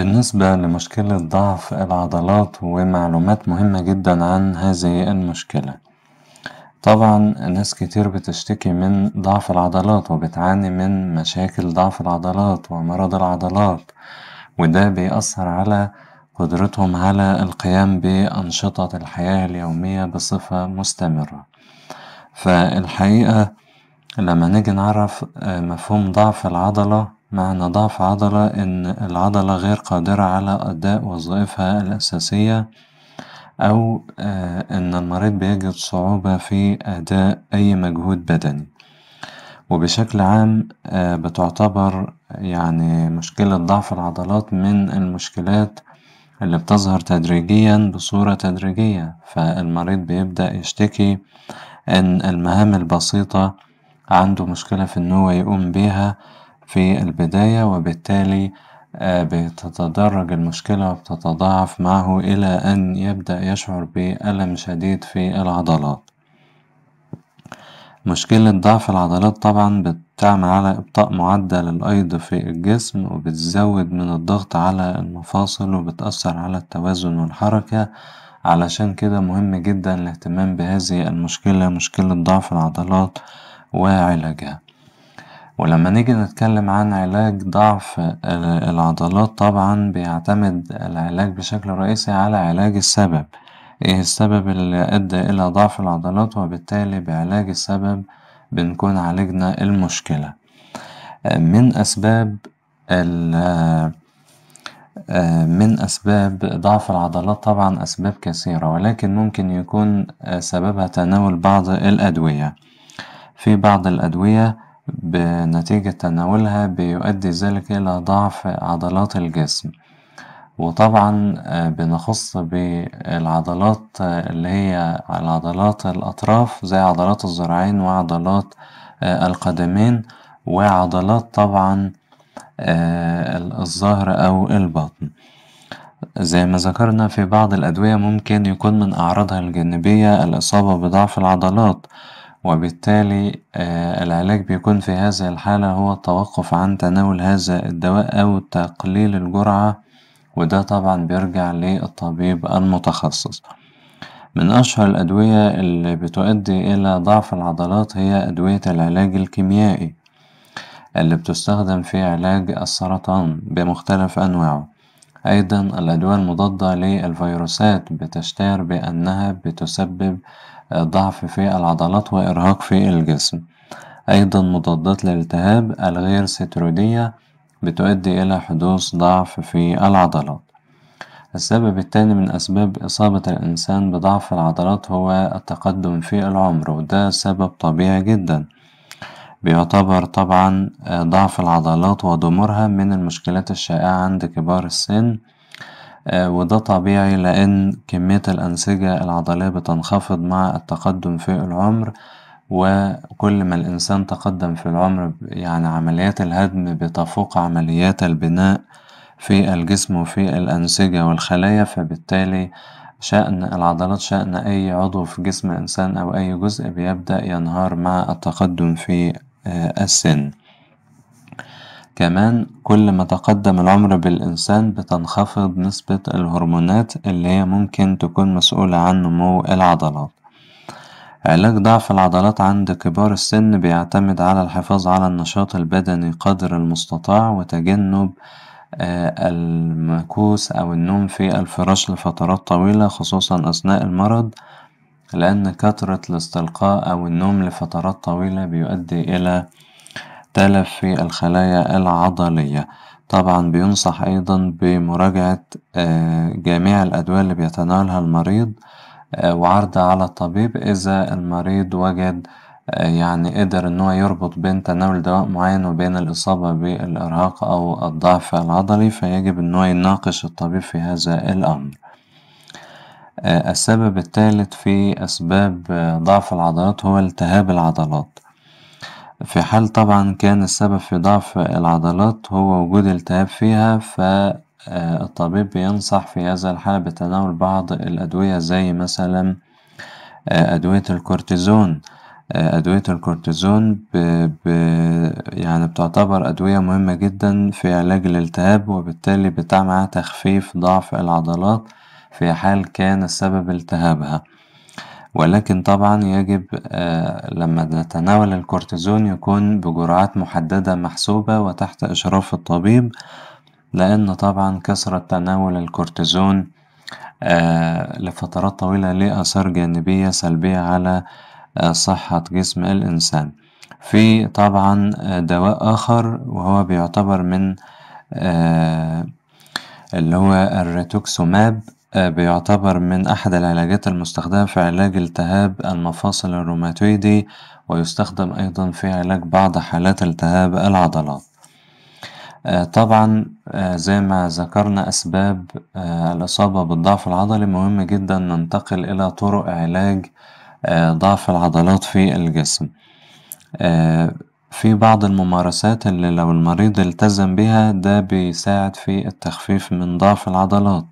بالنسبة لمشكلة ضعف العضلات ومعلومات مهمة جدا عن هذه المشكلة طبعا ناس كتير بتشتكي من ضعف العضلات وبتعاني من مشاكل ضعف العضلات ومرض العضلات وده بيأثر على قدرتهم على القيام بأنشطة الحياة اليومية بصفة مستمرة فالحقيقة لما نيجي نعرف آه، مفهوم ضعف العضلة معنى ضعف عضلة إن العضلة غير قادرة على أداء وظائفها الأساسية أو آه، إن المريض بيجد صعوبة في أداء أي مجهود بدني وبشكل عام آه، بتعتبر يعني مشكلة ضعف العضلات من المشكلات اللي بتظهر تدريجيا بصورة تدريجية فالمريض بيبدأ يشتكي إن المهام البسيطة عنده مشكلة في إن هو يقوم بيها في البداية وبالتالي آه، بتتدرج المشكلة وبتتضاعف معه إلى أن يبدأ يشعر بألم شديد في العضلات مشكلة ضعف العضلات طبعا بتعمل على إبطاء معدل الأيض في الجسم وبتزود من الضغط على المفاصل وبتأثر على التوازن والحركة علشان كده مهم جدا الاهتمام بهذه المشكلة مشكلة ضعف العضلات وعلاجها ولما نيجي نتكلم عن علاج ضعف العضلات طبعا بيعتمد العلاج بشكل رئيسي على علاج السبب ايه السبب اللي ادى الى ضعف العضلات وبالتالي بعلاج السبب بنكون عالجنا المشكلة من اسباب من أسباب ضعف العضلات طبعا أسباب كثيرة ولكن ممكن يكون سببها تناول بعض الأدوية في بعض الأدوية بنتيجة تناولها بيؤدي ذلك إلى ضعف عضلات الجسم وطبعا آه، بنخص بالعضلات آه، اللي هي العضلات الأطراف زي عضلات الذراعين وعضلات آه، القدمين وعضلات طبعا الظهر أو البطن زي ما ذكرنا في بعض الأدوية ممكن يكون من أعراضها الجانبية الإصابة بضعف العضلات وبالتالي آه، العلاج بيكون في هذه الحالة هو التوقف عن تناول هذا الدواء أو تقليل الجرعة وده طبعا بيرجع للطبيب المتخصص من أشهر الأدوية اللي بتؤدي إلى ضعف العضلات هي أدوية العلاج الكيميائي اللي بتستخدم في علاج السرطان بمختلف أنواعه أيضا الأدوية المضادة للفيروسات بتشتهر بأنها بتسبب ضعف في العضلات وإرهاق في الجسم أيضا مضادات الالتهاب الغير سترودية بتؤدي إلى حدوث ضعف في العضلات السبب الثاني من أسباب إصابة الإنسان بضعف العضلات هو التقدم في العمر وده سبب طبيعي جدا بيعتبر طبعا آه، ضعف العضلات وضمورها من المشكلات الشائعة عند كبار السن آه، وده طبيعي لأن كمية الأنسجة العضلية بتنخفض مع التقدم في العمر وكل ما الإنسان تقدم في العمر يعني عمليات الهدم بتفوق عمليات البناء في الجسم وفي الأنسجة والخلايا فبالتالي شأن العضلات شأن أي عضو في جسم الإنسان أو أي جزء بيبدأ ينهار مع التقدم في آه، السن كمان كل ما تقدم العمر بالإنسان بتنخفض نسبة الهرمونات اللي هي ممكن تكون مسؤولة عن نمو العضلات علاج ضعف العضلات عند كبار السن بيعتمد على الحفاظ على النشاط البدني قدر المستطاع وتجنب آه، المكوس أو النوم في الفراش لفترات طويلة خصوصا أثناء المرض لأن كثرة الاستلقاء أو النوم لفترات طويلة بيؤدي إلى تلف في الخلايا العضلية طبعا بينصح أيضا بمراجعة آه، جميع الأدوية اللي بيتناولها المريض آه، وعرضها على الطبيب إذا المريض وجد آه، يعني قدر إن هو يربط بين تناول دواء معين وبين الإصابة بالإرهاق أو الضعف العضلي فيجب إن هو يناقش الطبيب في هذا الأمر. السبب الثالث في أسباب ضعف العضلات هو التهاب العضلات في حال طبعا كان السبب في ضعف العضلات هو وجود التهاب فيها فالطبيب آه، بينصح في هذا الحالة بتناول بعض الأدوية زي مثلا آه، أدوية الكورتيزون آه، أدوية الكورتيزون ب... ب... يعني بتعتبر أدوية مهمة جدا في علاج الالتهاب وبالتالي بتعمل تخفيف ضعف العضلات في حال كان السبب التهابها ولكن طبعا يجب آه، لما نتناول الكورتيزون يكون بجرعات محددة محسوبة وتحت إشراف الطبيب لأن طبعا كثرة تناول الكورتيزون آه، لفترات طويلة ليه آثار جانبية سلبية على آه، صحة جسم الإنسان في طبعا دواء آخر وهو بيعتبر من اللي هو الريتوكسوماب آه، بيعتبر من أحد العلاجات المستخدمة في علاج التهاب المفاصل الروماتويدي ويستخدم أيضا في علاج بعض حالات التهاب العضلات آه، طبعا آه، زي ما ذكرنا أسباب الإصابة بالضعف العضلي مهم جدا ننتقل إلى طرق علاج ضعف العضلات في الجسم في بعض الممارسات اللي لو المريض التزم بها ده بيساعد في التخفيف من ضعف العضلات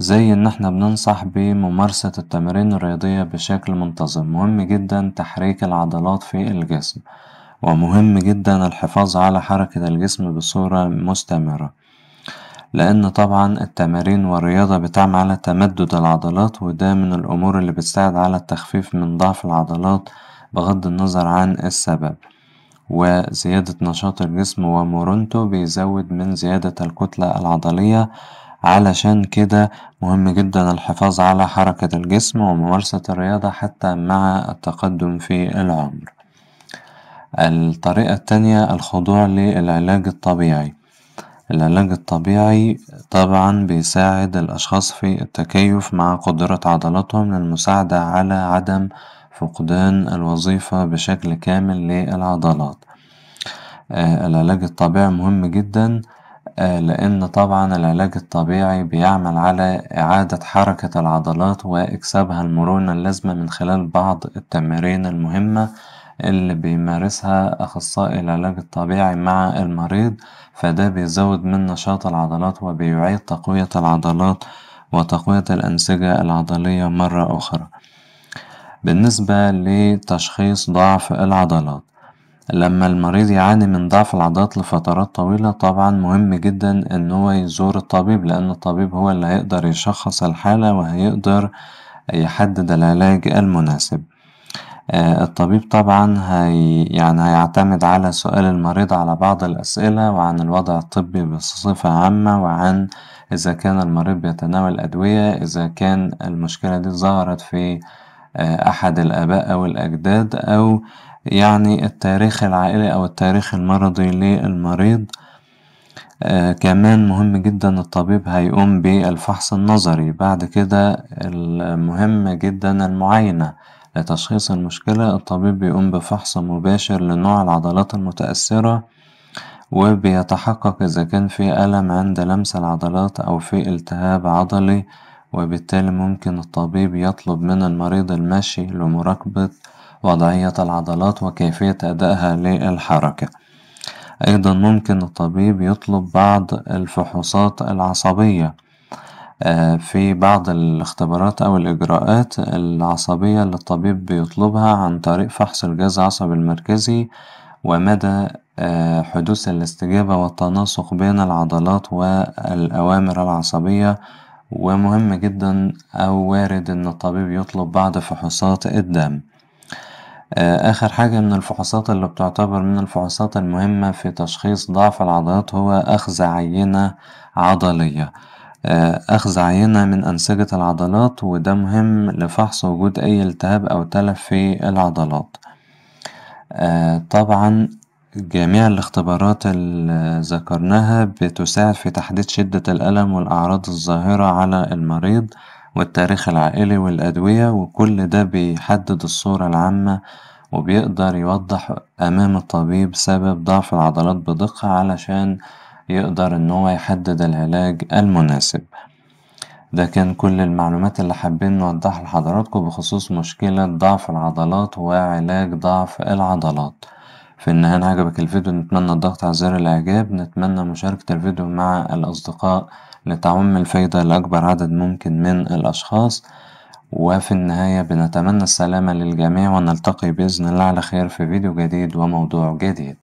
زي ان احنا بننصح بممارسة التمارين الرياضية بشكل منتظم مهم جدا تحريك العضلات في الجسم ومهم جدا الحفاظ على حركة الجسم بصورة مستمرة لأن طبعا التمارين والرياضة بتعمل على تمدد العضلات وده من الأمور اللي بتساعد على التخفيف من ضعف العضلات بغض النظر عن السبب وزيادة نشاط الجسم ومرونته بيزود من زيادة الكتلة العضلية علشان كده مهم جدا الحفاظ على حركة الجسم وممارسة الرياضة حتى مع التقدم في العمر الطريقة التانية الخضوع للعلاج الطبيعي العلاج الطبيعي طبعا بيساعد الأشخاص في التكيف مع قدرة عضلاتهم للمساعدة على عدم فقدان الوظيفة بشكل كامل للعضلات آه، العلاج الطبيعي مهم جدا آه، لأن طبعا العلاج الطبيعي بيعمل على إعادة حركة العضلات وإكسابها المرونة اللازمة من خلال بعض التمارين المهمة اللي بيمارسها أخصائي العلاج الطبيعي مع المريض فده بيزود من نشاط العضلات وبيعيد تقوية العضلات وتقوية الأنسجة العضلية مرة أخرى بالنسبة لتشخيص ضعف العضلات لما المريض يعاني من ضعف العضلات لفترات طويلة طبعا مهم جدا ان هو يزور الطبيب لان الطبيب هو اللي هيقدر يشخص الحالة وهيقدر يحدد العلاج المناسب آه، الطبيب طبعا هي يعني هيعتمد على سؤال المريض على بعض الأسئلة وعن الوضع الطبي بصفة عامة وعن إذا كان المريض بيتناول أدوية إذا كان المشكلة دي ظهرت في آه، أحد الآباء أو الأجداد أو يعني التاريخ العائلي أو التاريخ المرضي للمريض آه كمان مهم جدا الطبيب هيقوم بالفحص النظري بعد كده المهم جدا المعاينة لتشخيص المشكلة الطبيب بيقوم بفحص مباشر لنوع العضلات المتأثرة وبيتحقق إذا كان في ألم عند لمس العضلات أو في التهاب عضلي وبالتالي ممكن الطبيب يطلب من المريض المشي لمراقبة وضعية العضلات وكيفية أدائها للحركة أيضا ممكن الطبيب يطلب بعض الفحوصات العصبية آه، في بعض الاختبارات أو الإجراءات العصبية اللي الطبيب بيطلبها عن طريق فحص الجهاز العصبي المركزي ومدى آه، حدوث الاستجابة والتناسق بين العضلات والأوامر العصبية ومهم جدا أو وارد إن الطبيب يطلب بعض فحوصات الدم آه، آخر حاجة من الفحوصات اللي بتعتبر من الفحوصات المهمة في تشخيص ضعف العضلات هو أخذ عينة عضلية آه، أخذ عينة من أنسجة العضلات وده مهم لفحص وجود أي التهاب أو تلف في العضلات آه، طبعا جميع الاختبارات اللي ذكرناها بتساعد في تحديد شدة الألم والأعراض الظاهرة على المريض والتاريخ العائلي والأدوية وكل ده بيحدد الصورة العامة وبيقدر يوضح أمام الطبيب سبب ضعف العضلات بدقة علشان يقدر إن هو يحدد العلاج المناسب ده كان كل المعلومات اللي حابين نوضحها لحضراتكم بخصوص مشكلة ضعف العضلات وعلاج ضعف العضلات في النهاية عجبك الفيديو نتمنى الضغط على زر الإعجاب نتمنى مشاركة الفيديو مع الأصدقاء لتعم الفايدة لأكبر عدد ممكن من الأشخاص وفي النهاية بنتمنى السلامة للجميع ونلتقي بإذن الله على خير في فيديو جديد وموضوع جديد